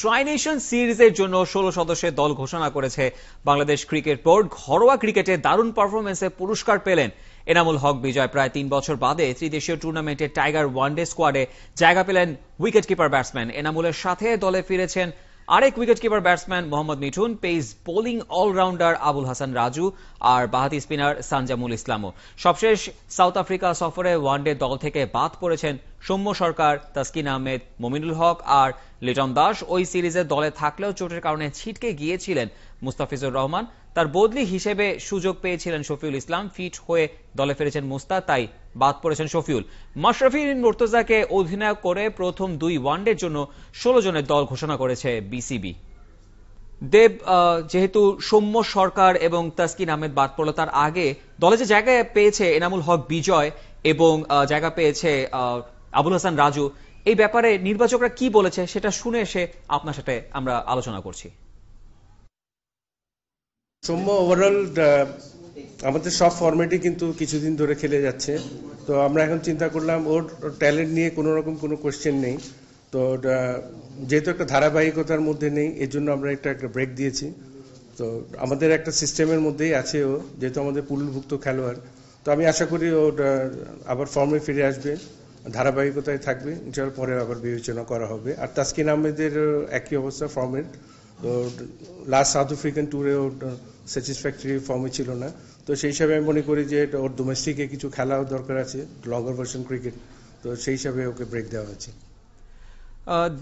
Tri-nation সিরিজের জন্য ষোলো সদস্যের দল ঘোষণা করেছে বাংলাদেশ ক্রিকেট বোর্ড ঘরোয়া ক্রিকেটে দারুণ পারফরমেন্সে পুরস্কার পেলেন এনামুল হক বিজয় প্রায় তিন বছর বাদে ত্রিদেশীয় টুর্নামেন্টে টাইগার ওয়ানডে স্কোয়াডে জায়গা পেলেন উইকেট কিপার ব্যাটসম্যান এনামুলের সাথে দলে ফিরেছেন আরেক wicket keeper batsman Mohammad Mithun pace bowling allrounder Abul Hasan Raju আর বাহাতি স্পিনার সানজামুল ইসলামও সবশেষ সাউথ আফ্রিকা সফরে ওয়ানডে দল থেকে বাদ পড়েছেন সৌম্য সরকার তাসকিন আহমেদ মমিনুল হক আর লিটন দাস ওই সিরিজে দলে থাকলেও চোটের কারণে ছিটকে গিয়েছিলেন মুস্তাফিজুর রহমান তার বদলি হিসেবে সুযোগ পেয়েছিলেন শফিউল ইসলাম ফিট হয়ে দলে ফিরেছেন মুস্তা তাই বাদ পড়েছেন শফিউল মাশরাফি মুর্তজাকে অধিনায়ক করে প্রথম দুই ওয়ানডের জন্য ষোলো জনের দল ঘোষণা করেছে বিসিবি দেব যেহেতু সৌম্য সরকার এবং তাসকিন আহমেদ বাদ পড়ল তার আগে দলে যে জায়গায় পেয়েছে এনামুল হক বিজয় এবং জায়গা পেয়েছে আবুল হাসান রাজু এই ব্যাপারে নির্বাচকরা কি বলেছে সেটা শুনে এসে আপনার সাথে আমরা আলোচনা করছি সৌম্য ওভারঅল আমাদের সব ফর্মেটই কিন্তু কিছুদিন ধরে খেলে যাচ্ছে তো আমরা এখন চিন্তা করলাম ওর ট্যালেন্ট নিয়ে কোনো রকম কোনো কোয়েশ্চেন নেই তো যেহেতু একটা ধারাবাহিকতার মধ্যে নেই এর জন্য আমরা একটা একটা ব্রেক দিয়েছি তো আমাদের একটা সিস্টেমের মধ্যেই আছে ও যেহেতু আমাদের পুলভুক্ত খেলোয়াড় তো আমি আশা করি ও আবার ফর্মে ফিরে আসবে ধারাবাহিকতায় থাকবে যার পরে আবার বিবেচনা করা হবে আর তাসকিন আহমেদের একই অবস্থা ফর্মের তো লাস্ট সাউথ আফ্রিকান ট্যুরে ওর স্যাটিসফ্যাক্টরি ফর্মে ছিল না তো সেই হিসাবে আমি মনে করি যে ওর ডোমেস্টিকে কিছু খেলাও দরকার আছে লঙ্গার ভার্সন ক্রিকেট তো সেই হিসাবে ওকে ব্রেক দেওয়া হয়েছে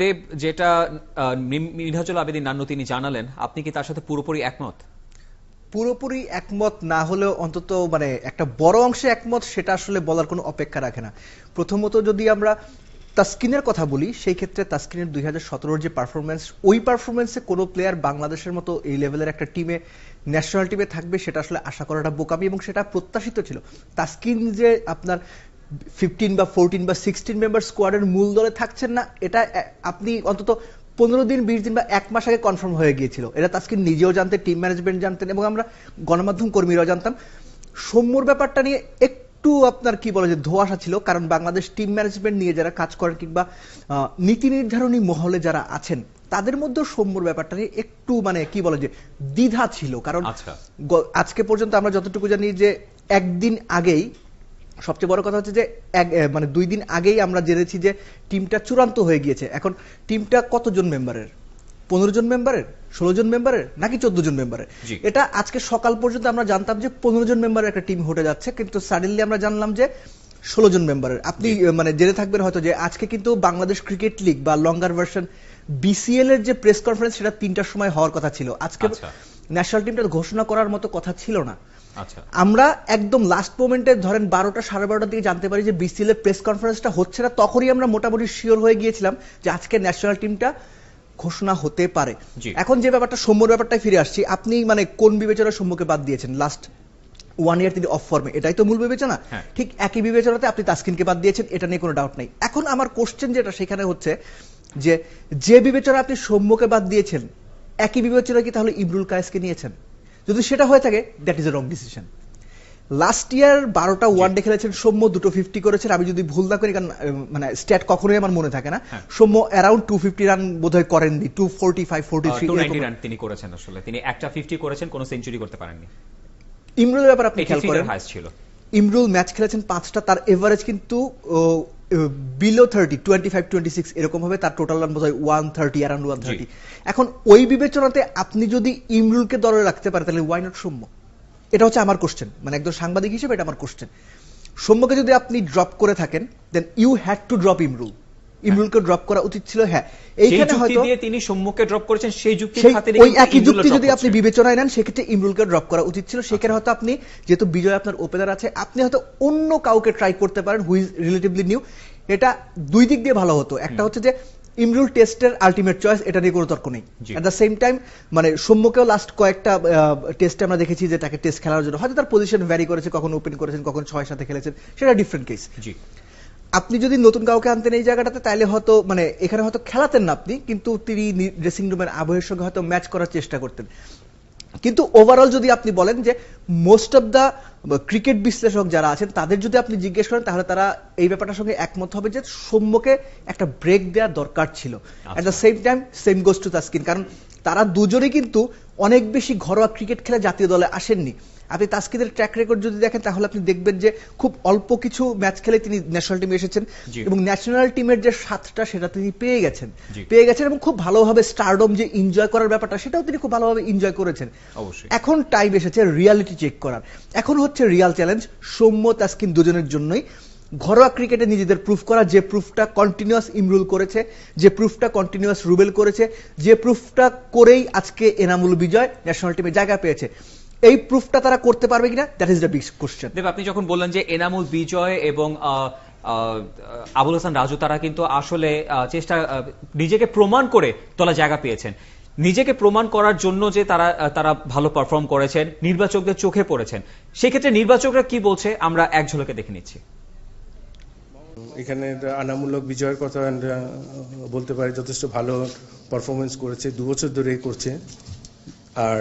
দেব যেটা মিনহাজুল আবেদিন নান্নু তিনি জানালেন আপনি কি তার সাথে পুরোপুরি একমত পুরোপুরি একমত না হলেও অন্তত মানে একটা বড় অংশে একমত সেটা আসলে বলার কোনো অপেক্ষা রাখে না প্রথমত যদি আমরা তাস্কিনের কথা বলি সেই ক্ষেত্রে তাস্কিনের দুই হাজার যে পারফরমেন্স ওই পারফরমেন্সে কোনো প্লেয়ার বাংলাদেশের মতো এই লেভেলের একটা টিমে ন্যাশনাল টিমে থাকবে সেটা আসলে আশা করাটা বোকামি এবং সেটা প্রত্যাশিত ছিল তাস্কিন যে আপনার ফিফটিন বা ফোরটিন বা সিক্সটিন মেম্বার স্কোয়াডের মূল দলে থাকছেন না এটা আপনি অন্তত পনেরো দিন বিশ দিন বা এক মাস আগে কনফার্ম হয়ে গিয়েছিল এটা তাজকিন নিজেও জানতেন টিম ম্যানেজমেন্ট জানতেন এবং আমরা গণমাধ্যম কর্মীরাও জানতাম সৌম্যর ব্যাপারটা নিয়ে একটু আপনার কি বলে যে ধোয়াশা ছিল কারণ বাংলাদেশ টিম ম্যানেজমেন্ট নিয়ে যারা কাজ করেন কিংবা নীতি নির্ধারণী মহলে যারা আছেন তাদের মধ্যে সৌম্যর ব্যাপারটা নিয়ে একটু মানে কি বলে যে দ্বিধা ছিল কারণ আচ্ছা। আজকে পর্যন্ত আমরা যতটুকু জানি যে একদিন আগেই সবচেয়ে বড় কথা হচ্ছে যে এক মানে দুই দিন আগেই আমরা জেনেছি যে টিমটা চূড়ান্ত হয়ে গিয়েছে এখন টিমটা কতজন মেম্বারের পনেরো জন মেম্বারের ষোলো জন মেম্বারের নাকি চোদ্দ জন মেম্বারের এটা আজকে সকাল পর্যন্ত আমরা জানতাম যে পনেরো জন মেম্বারের একটা টিম হতে যাচ্ছে কিন্তু সাডেনলি আমরা জানলাম যে ষোলো জন মেম্বারের আপনি মানে জেনে থাকবেন হয়তো যে আজকে কিন্তু বাংলাদেশ ক্রিকেট লিগ বা লঙ্গার ভার্সন বিসিএল এর যে প্রেস কনফারেন্স সেটা তিনটার সময় হওয়ার কথা ছিল আজকে ন্যাশনাল আচ্ছা। টিমটা ঘোষণা করার মতো কথা ছিল না আচ্ছা। আমরা একদম লাস্ট মোমেন্টে ধরেন বারোটা সাড়ে বারোটার দিকে জানতে পারি যে বিসিএলের প্রেস কনফারেন্সটা হচ্ছে না তখনই আমরা মোটামুটি শিওর হয়ে গিয়েছিলাম যে আজকে ন্যাশনাল টিমটা ঘোষণা হতে পারে এখন যে ব্যাপারটা সৌম্যর ব্যাপারটা ফিরে আসছি আপনি মানে কোন বিবেচনা সৌম্যকে বাদ দিয়েছেন লাস্ট ওয়ান ইয়ার তিনি অফ ফর্মে এটাই তো মূল বিবেচনা হ্যাঁ। ঠিক একই বিবেচনাতে আপনি তাসকিনকে বাদ দিয়েছেন এটা নিয়ে কোনো ডাউট নাই এখন আমার কোশ্চেন যেটা সেখানে হচ্ছে যে যে বিবেচনা আপনি সৌম্যকে বাদ দিয়েছেন একই বিবেচনা কি তাহলে ইবরুল কায়েসকে নিয়েছেন যদি সেটা হয়ে থাকে that is a wrong decision last year বারোটা ওয়ানডে খেলেছেন সৌম্য দুটো ফিফটি করেছেন আমি যদি ভুল না করি কারণ মানে স্ট্যাট কখনোই আমার মনে থাকে না হ্যাঁ। Soumya around two fifty run বোধ হয় করেননি two forty five forty three run তিনি করেছেন আসলে তিনি একটা ফিফটি করেছেন কোনো সেঞ্চুরি করতে পারেননি ইমরুলের ব্যাপার আপনি খেয়াল করেন ইমরুল ম্যাচ খেলেছেন পাঁচটা তার এভারেজ কিন্তু below thirty twenty five twenty six এরকম হবে তার টোটাল রান বোঝায় one thirty around one thirty এখন ওই বিবেচনাতে আপনি যদি ইমরুলকে দলে রাখতে পারেন তাহলে ওয়াই নট সৌম্য এটা হচ্ছে আমার কোশ্চেন মানে একদম সাংবাদিক হিসেবে এটা আমার কোশ্চেন সৌম্যকে যদি আপনি ড্রপ করে থাকেন then you had to drop Imrul ইমরুলকে ড্রপ করা উচিত ছিল হ্যাঁ এইখানে হয়তো দিয়ে তিনি সম্মুখে ড্রপ করেছেন সেই যুক্তির খাতে ওই একই যুক্তি যদি আপনি বিবেচনায় নেন সেক্ষেত্রে ইমরুলকে ড্রপ করা উচিত ছিল সেখানে হয়তো আপনি যেহেতু বিজয় আপনার ওপেনার আছে আপনি হয়তো অন্য কাউকে ট্রাই করতে পারেন হুই ইজ রিলেটিভলি নিউ এটা দুই দিক দিয়ে ভালো হতো একটা হচ্ছে যে ইমরুল টেস্টের আলটিমেট চয়েস এটা নিয়ে কোনো তর্ক নেই অ্যাট দ্য সেম টাইম মানে সম্মুখেও লাস্ট কয়েকটা টেস্টে আমরা দেখেছি যে তাকে টেস্ট খেলার জন্য হয়তো তার পজিশন ভ্যারি করেছে কখন ওপেন করেছেন কখন ছয় সাথে খেলেছেন সেটা ডিফারেন্ট কেস জি আপনি যদি নতুন কাউকে আনতেন এই জায়গাটাতে তাহলে হয়তো মানে এখানে হয়তো খেলাতেন না আপনি কিন্তু তিনি ড্রেসিং রুমের আবহের সঙ্গে হয়তো ম্যাচ করার চেষ্টা করতেন কিন্তু ওভারঅল যদি আপনি বলেন যে মোস্ট অফ দ্য ক্রিকেট বিশ্লেষক যারা আছেন তাদের যদি আপনি জিজ্ঞেস করেন তাহলে তারা এই ব্যাপারটার সঙ্গে একমত হবে যে সৌম্যকে একটা ব্রেক দেওয়া দরকার ছিল at the same time same goes to Taskin কারণ তারা দুজনেই কিন্তু অনেক বেশি ঘরোয়া ক্রিকেট খেলে জাতীয় দলে আসেননি আপনি তাস্কিদের ট্র্যাক রেকর্ড যদি দেখেন তাহলে আপনি দেখবেন যে খুব অল্প কিছু ম্যাচ খেলে তিনি ন্যাশনাল টিমে এসেছেন এবং ন্যাশনাল টিমের যে স্বাদটা সেটা তিনি পেয়ে গেছেন পেয়ে গেছেন এবং খুব ভালোভাবে স্টারডম যে এনজয় করার ব্যাপারটা সেটাও তিনি খুব ভালোভাবে এনজয় করেছেন এখন টাইম এসেছে রিয়ালিটি চেক করার এখন হচ্ছে রিয়াল চ্যালেঞ্জ সৌম্য তাস্কিন দুজনের জন্যই ঘরোয়া ক্রিকেটে নিজেদের প্রুফ করা যে প্রুফটা কন্টিনিউয়াস ইমরুল করেছে যে প্রুফটা কন্টিনিউয়াস রুবেল করেছে যে প্রুফটা করেই আজকে এনামুল বিজয় ন্যাশনাল টিমে জায়গা পেয়েছে এই প্রুফটা তারা করতে পারবে কিনা that is the big question Dev আপনি যখন বললেন যে এনামুল বিজয় এবং আবুল হাসান রাজু তারা কিন্তু আসলে চেষ্টা নিজেকে প্রমাণ করে তোলা জায়গা পেয়েছেন নিজেকে প্রমাণ করার জন্য যে তারা তারা ভালো পারফর্ম করেছেন নির্বাচকদের চোখে পড়েছেন সেক্ষেত্রে নির্বাচকরা কি বলছে আমরা এক ঝলকে দেখে নিচ্ছি এখানে আনামূলক বিজয়ের কথা বলতে পারি যথেষ্ট ভালো পারফরমেন্স করেছে দু বছর ধরেই করছে আর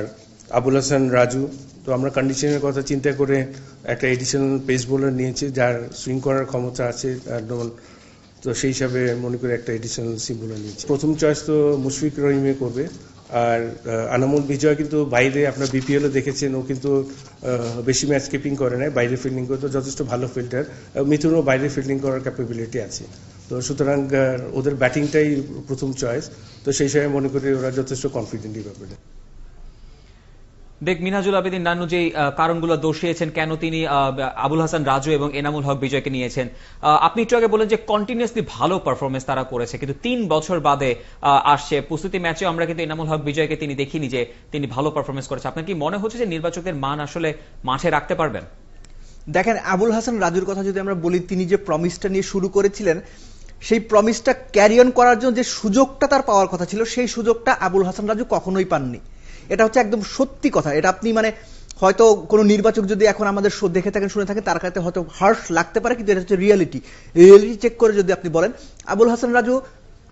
আবুল হাসান রাজু তো আমরা কন্ডিশনের কথা চিন্তা করে একটা এডিশনাল পেস বোলার নিয়েছি যার সুইং করার ক্ষমতা আছে তো সেই হিসাবে মনে করি একটা এডিশনাল সিম বোলার নিয়েছি প্রথম চয়েস তো মুশফিক রহিমে করবে আর আনামুল বিজয় কিন্তু বাইরে আপনার বিপিএলও দেখেছেন ও কিন্তু বেশি ম্যাচ কিপিং করে নাই বাইরে ফিল্ডিং করে তো যথেষ্ট ভালো ফিল্ডার মিথুনও বাইরে ফিল্ডিং করার ক্যাপাবিলিটি আছে তো সুতরাং ওদের ব্যাটিংটাই প্রথম চয়েস তো সেই হিসাবে মনে করি ওরা যথেষ্ট কনফিডেন্ট এই ব্যাপারে দেখ মিনাজুল আবেদিন নানু যে কারণগুলো দোষিয়েছেন কেন তিনি আবুল হাসান রাজু এবং এনামুল হক বিজয়কে নিয়েছেন আপনি একটু আগে বলেন যে কন্টিনিউসলি ভালো পারফরমেন্স তারা করেছে কিন্তু তিন বছর বাদে আসছে প্রস্তুতি ম্যাচে আমরা কিন্তু এনামুল হক বিজয়কে তিনি দেখিনি যে তিনি ভালো পারফরমেন্স করেছে আপনার কি মনে হচ্ছে যে নির্বাচকদের মান আসলে মাঠে রাখতে পারবেন দেখেন আবুল হাসান রাজুর কথা যদি আমরা বলি তিনি যে প্রমিসটা নিয়ে শুরু করেছিলেন সেই প্রমিসটা ক্যারিয়ন করার জন্য যে সুযোগটা তার পাওয়ার কথা ছিল সেই সুযোগটা আবুল হাসান রাজু কখনোই পাননি এটা হচ্ছে একদম সত্যি কথা এটা আপনি মানে হয়তো কোনো নির্বাচক যদি এখন আমাদের শো দেখে থাকেন শুনে থাকেন তার কাছে হয়তো হার্শ লাগতে পারে কিন্তু এটা হচ্ছে রিয়েলিটি রিয়েলিটি চেক করে যদি আপনি বলেন আবুল হাসান রাজু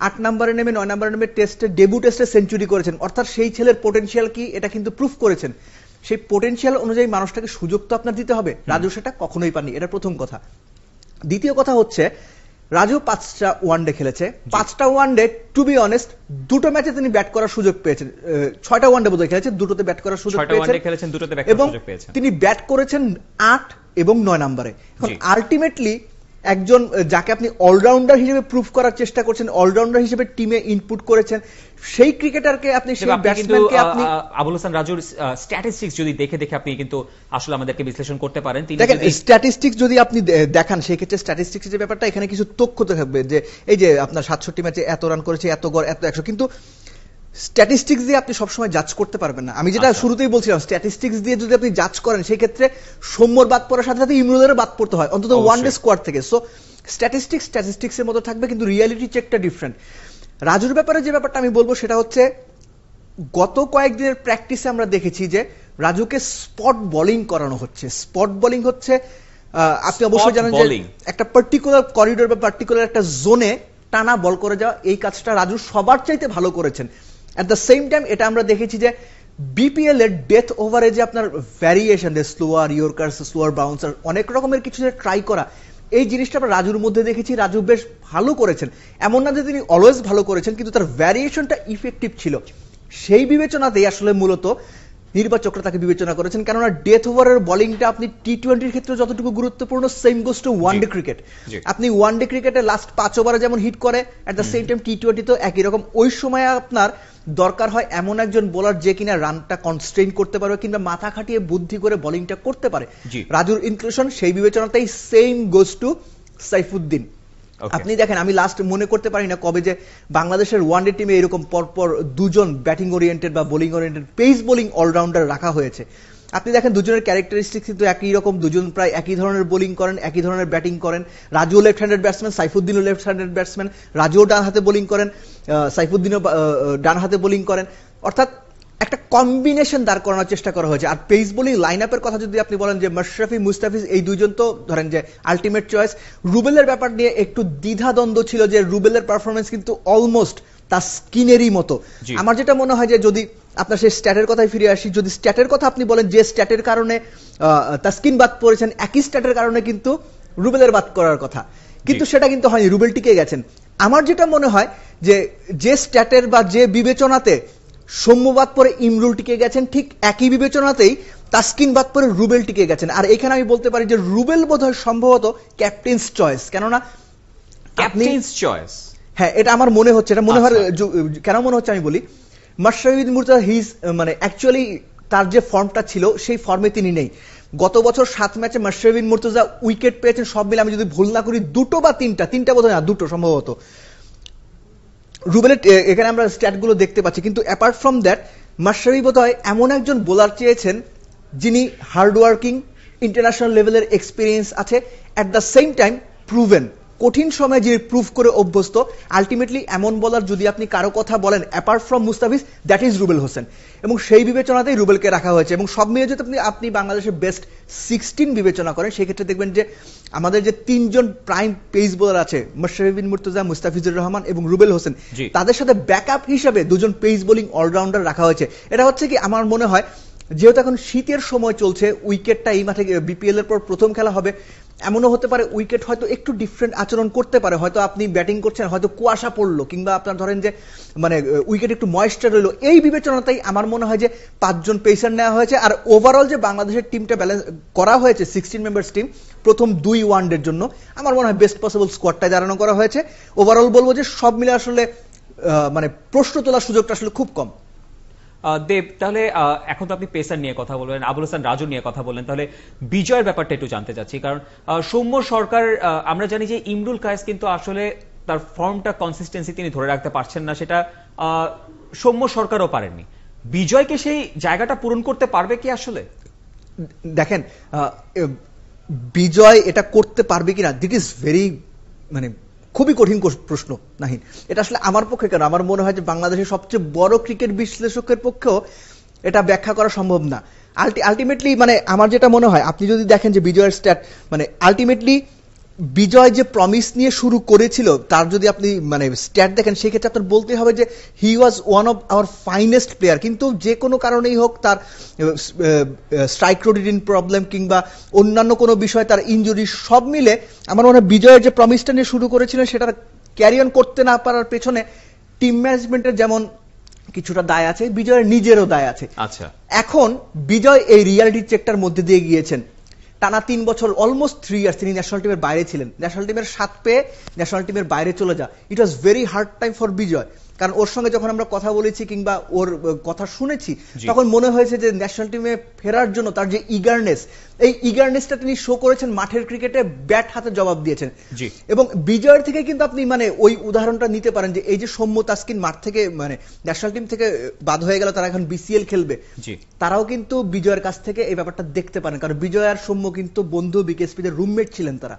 আট নম্বরে নেমে নয় নম্বরে নেমে টেস্টে ডেবু টেস্টে সেঞ্চুরি করেছেন অর্থাৎ সেই ছেলের পোটেনশিয়াল কি এটা কিন্তু প্রুফ করেছেন সেই পোটেনশিয়াল অনুযায়ী মানুষটাকে সুযোগ তো আপনার দিতে হবে রাজু সেটা কখনোই পাননি এটা প্রথম কথা দ্বিতীয় কথা হচ্ছে রাজু পাঁচটা ওয়ানডে খেলেছে পাঁচটা ওয়ানডে টু বি অনেস্ট দুটো ম্যাচে তিনি ব্যাট করার সুযোগ পেয়েছেন ছয়টা ওয়ানডে বোধহয় খেলেছে দুটোতে ব্যাট করার সুযোগ পেয়েছেন এবং তিনি ব্যাট করেছেন আট এবং নয় নাম্বারে এখন আলটিমেটলি একজন যাকে আপনি অলরাউন্ডার হিসেবে প্রুফ করার চেষ্টা করছেন অলরাউন্ডার হিসেবে টিমে ইনপুট করেছেন সেই ক্রিকেটারকে আপনি সেই ব্যাটসম্যানকে আপনি আবুল হাসান রাজুর স্ট্যাটিস্টিক্স যদি দেখে দেখে আপনি কিন্তু আসলে আমাদেরকে বিশ্লেষণ করতে পারেন তিনি দেখেন স্ট্যাটিস্টিক্স যদি আপনি দেখান সেই ক্ষেত্রে স্ট্যাটিস্টিক্স এর ব্যাপারটা এখানে কিছু তথ্য থাকবে যে এই যে আপনার 67 ম্যাচে এত রান করেছে এত গড় এত 100 কিন্তু স্ট্যাটিস্টিক্স দিয়ে আপনি সবসময় যাচ করতে পারবেন না আমি যেটা আচ্ছা। শুরুতেই বলছিলাম স্ট্যাটিস্টিক্স দিয়ে যদি আপনি যাচ করেন সেই ক্ষেত্রে সৌম্যর বাদ পড়ার সাথে সাথে ইমরুলেরও বাদ পড়তে হয় অন্তত ওয়ান ডে স্কোয়ার থেকে সো স্ট্যাটিস্টিক্স স্ট্যাটিস্টিক্স এর মতো থাকবে কিন্তু রিয়ালিটি চেকটা ডিফারেন্ট রাজুর ব্যাপারে যে ব্যাপারটা আমি বলবো সেটা হচ্ছে গত কয়েকদিনের প্র্যাকটিসে আমরা দেখেছি যে রাজুকে স্পট বোলিং করানো হচ্ছে স্পট বোলিং হচ্ছে আপনি অবশ্যই জানেন যে একটা পার্টিকুলার করিডোর বা পার্টিকুলার একটা জোনে টানা বল করে যাওয়া এই কাজটা রাজু সবার চাইতে ভালো করেছেন অ্যাট দ্য সেম টাইম এটা আমরা দেখেছি যে বিপিএল এর ডেথ ওভারে যে আপনার variation slower yorkers slower bouncer অনেক রকমের কিছু ট্রাই করা এই জিনিসটা আমরা রাজুর মধ্যে দেখেছি রাজু বেশ ভালো করেছেন এমন না যে তিনি অলওয়েজ ভালো করেছেন কিন্তু তার ভ্যারিয়েশনটা ইফেক্টিভ ছিল সেই বিবেচনাতেই আসলে মূলত নির্বাচকরা তাকে বিবেচনা করেছেন কেননা ডেথ ওভারের বোলিংটা আপনি টি টোয়েন্টির ক্ষেত্রে যতটুকু গুরুত্বপূর্ণ same goes to one day cricket আপনি ওয়ান ডে ক্রিকেটে লাস্ট পাঁচ ওভারে যেমন হিট করে at the same time T twenty তো একই রকম ওই সময় আপনার দরকার হয় এমন একজন বোলার যে কিনা রানটা কনস্ট্রেইন করতে পারবে কিংবা মাথা খাটিয়ে বুদ্ধি করে বোলিংটা করতে পারে রাজুর ইনক্লুশন সেই বিবেচনাতেই সেম গোস টু সাইফুদ্দিন আপনি দেখেন আমি লাস্ট মনে করতে পারি না কবে যে বাংলাদেশের ওয়ানডে টিমে এরকম পরপর দুজন ব্যাটিং ওরিয়েন্টেড বা bowling oriented pace bowling allrounder রাখা হয়েছে আপনি দেখেন দুজনের ক্যারেক্টারিস্টিক কিন্তু একই রকম দুজন প্রায় একই ধরনের বোলিং করেন একই ধরনের ব্যাটিং করেন রাজু লেফট হ্যান্ডেড ব্যাটসম্যান সাইফুদ্দিনও লেফট হ্যান্ডেড ব্যাটসম্যান রাজুও ডান হাতে বোলিং করেন সাইফুদ্দিনও ডান হাতে বোলিং করেন অর্থাৎ একটা কম্বিনেশন দাঁড় করানোর চেষ্টা করা হয়েছে আর পেস বোলিং লাইন আপের কথা যদি আপনি বলেন যে মশরাফি মুস্তাফিজ এই দুজন তো ধরেন যে আলটিমেট চয়েস রুবেলের ব্যাপার নিয়ে একটু দ্বিধাদ্বন্দ্ব ছিল যে রুবেলের পারফরমেন্স কিন্তু অলমোস্ট তার স্কিনেরই মতো আমার যেটা মনে হয় যে যদি আপনার সেই স্ট্যাটের কথায় ফিরে আসি যদি স্ট্যাটের কথা আপনি বলেন যে স্ট্যাটের কারণে তাস্কিন বাদ পড়েছেন একই স্ট্যাটের কারণে কিন্তু রুবেলের বাদ করার কথা কিন্তু সেটা কিন্তু হয়নি রুবেল টিকে গেছেন আমার যেটা মনে হয় যে যে স্ট্যাটের বা যে বিবেচনাতে সৌম্যবাদ পরে ইমরুল টিকে গেছেন ঠিক একই বিবেচনাতেই তাস্কিন বাদ পরে রুবেল টিকে গেছেন আর এখানে আমি বলতে পারি যে রুবেল বোধ হয় সম্ভবত ক্যাপ্টেন্স চয়েস কেননা ক্যাপ্টেন্স চয়েস হ্যাঁ এটা আমার মনে হচ্ছে এটা মনে আচ্ছা। হয় কেন মনে হচ্ছে আমি বলি মাশরাফিদ মুর্তজা হিজ uh, মানে অ্যাকচুয়ালি তার যে ফর্মটা ছিল সেই ফর্মে তিনি নেই গত বছর সাত ম্যাচে মাশরাফিদ মুর্তজা উইকেট পেয়েছেন সব মিলে আমি যদি ভুল না করি দুটো বা তিনটা তিনটা বোধহয় না দুটো সম্ভবত রুবেলের এখানে আমরা স্ট্যাটগুলো দেখতে পাচ্ছি কিন্তু অ্যাপার্ট ফ্রম দ্যাট বোধ বোধহয় এমন একজন বোলার চেয়েছেন যিনি হার্ডওয়ার্কিং ইন্টারন্যাশনাল লেভেলের এক্সপিরিয়েন্স আছে at the same time proven কঠিন সময় যে প্রুফ করে অভ্যস্ত আলটিমেটলি এমন বলার যদি আপনি কারো কথা বলেন apart from Mustafiz that is Rubel Hossain এবং সেই বিবেচনাতেই রুবেলকে রাখা হয়েছে এবং সব মিলিয়ে যদি আপনি আপনি বাংলাদেশের বেস্ট সিক্সটিন বিবেচনা করেন সেক্ষেত্রে দেখবেন যে আমাদের যে তিনজন প্রাইম পেস বোলার আছে মোশাহিবিন মুর্তজা মুস্তাফিজুর রহমান এবং রুবেল হোসেন তাদের সাথে ব্যাকআপ হিসাবে দুজন পেস বোলিং অলরাউন্ডার রাখা হয়েছে এটা হচ্ছে কি আমার মনে হয় যেহেতু এখন শীতের সময় চলছে উইকেটটা এই মাঠে বিপিএল এর পর প্রথম খেলা হবে এমনও হতে পারে উইকেট হয়তো একটু ডিফারেন্ট আচরণ করতে পারে হয়তো আপনি ব্যাটিং করছেন হয়তো কুয়াশা পড়লো কিংবা আপনার ধরেন যে মানে উইকেট একটু ময়েশ্চার রইলো এই বিবেচনাতেই আমার মনে হয় যে পাঁচজন পেসার নেওয়া হয়েছে আর ওভারঅল যে বাংলাদেশের টিমটা ব্যালেন্স করা হয়েছে সিক্সটিন মেম্বার্স টিম প্রথম দুই ওয়ানডের জন্য আমার মনে হয় বেস্ট পসিবল স্কোয়াডটা দাঁড়ানো করা হয়েছে ওভারঅল বলবো যে সব মিলে আসলে মানে প্রশ্ন তোলার সুযোগটা আসলে খুব কম দেব তাহলে এখন তো আপনি পেসার নিয়ে কথা বলবেন আবুল হাসান রাজু নিয়ে কথা বললেন তাহলে বিজয়ের ব্যাপারটা একটু জানতে চাচ্ছি কারণ সৌম্য সরকার আমরা জানি যে ইমরুল কায়েস কিন্তু আসলে তার ফর্মটা কনসিস্টেন্সি তিনি ধরে রাখতে পারছেন না সেটা সৌম্য সরকারও পারেননি বিজয়কে সেই জায়গাটা পূরণ করতে পারবে কি আসলে দেখেন বিজয় এটা করতে পারবে কিনা দিট ইজ ভেরি মানে খুবই কঠিন প্রশ্ন নাহিন এটা আসলে আমার পক্ষে কেন আমার মনে হয় যে বাংলাদেশের সবচেয়ে বড় ক্রিকেট বিশ্লেষকের পক্ষেও এটা ব্যাখ্যা করা সম্ভব না আলটিমেটলি মানে আমার যেটা মনে হয় আপনি যদি দেখেন যে বিজয়ের স্ট্যাট মানে আলটিমেটলি বিজয় যে প্রমিস নিয়ে শুরু করেছিল তার যদি আপনি মানে স্ট্যাট দেখেন সেক্ষেত্রে আপনার বলতে হবে যে he was one of our finest player কিন্তু যে কোনো কারণেই হোক তার স্ট্রাইক রোডিডিন প্রবলেম কিংবা অন্যান্য কোনো বিষয় তার ইঞ্জুরি সব মিলে আমার মনে হয় বিজয়ের যে প্রমিসটা নিয়ে শুরু করেছিলেন সেটা ক্যারি অন করতে না পারার পেছনে টিম ম্যানেজমেন্টের যেমন কিছুটা দায় আছে বিজয়ের নিজেরও দায় আছে আচ্ছা এখন বিজয় এই রিয়ালিটি চেকটার মধ্যে দিয়ে গিয়েছেন টানা তিন বছর অলমোস্ট থ্রি ইয়ার্স তিনি ন্যাশনাল টিমের বাইরে ছিলেন ন্যাশনাল টিমের সাথ পেয়ে ন্যাশনাল টিমের বাইরে চলে যা it was very hard time for Bijoy কারণ ওর সঙ্গে যখন আমরা কথা বলেছি কিংবা ওর কথা শুনেছি তখন মনে হয়েছে যে ন্যাশনাল টিমে ফেরার জন্য তার যে ইগারনেস এই ইগারনেসটা তিনি শো করেছেন মাঠের ক্রিকেটে ব্যাট হাতে জবাব দিয়েছেন এবং বিজয়ের থেকে কিন্তু আপনি মানে ওই উদাহরণটা নিতে পারেন যে এই যে সৌম্য তাস্কিন মাঠ থেকে মানে ন্যাশনাল টিম থেকে বাদ হয়ে গেল তারা এখন বিসিএল খেলবে তারাও কিন্তু বিজয়ের কাছ থেকে এই ব্যাপারটা দেখতে পারেন কারণ বিজয় আর সৌম্য কিন্তু বন্ধু বিকেএসপি দের রুমমেট ছিলেন তারা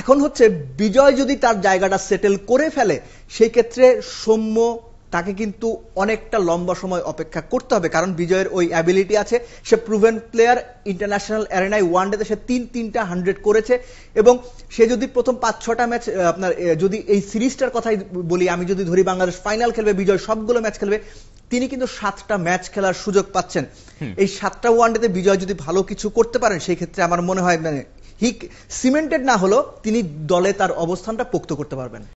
এখন হচ্ছে বিজয় যদি তার জায়গাটা সেটেল করে ফেলে সেই ক্ষেত্রে সৌম্য তাকে কিন্তু অনেকটা লম্বা সময় অপেক্ষা করতে হবে কারণ বিজয়ের ওই অ্যাবিলিটি আছে সে প্রুভেন প্লেয়ার ইন্টারন্যাশনাল অ্যারেনায় ডেতে সে তিন তিনটা হান্ড্রেড করেছে এবং সে যদি প্রথম পাঁচ ছটা ম্যাচ আপনার যদি এই সিরিজটার কথাই বলি আমি যদি ধরি বাংলাদেশ ফাইনাল খেলবে বিজয় সবগুলো ম্যাচ খেলবে তিনি কিন্তু সাতটা ম্যাচ খেলার সুযোগ পাচ্ছেন এই সাতটা ডেতে বিজয় যদি ভালো কিছু করতে পারেন সেই ক্ষেত্রে আমার মনে হয় মানে হি সিমেন্টেড না হলেও তিনি দলে তার অবস্থানটা পোক্ত করতে পারবেন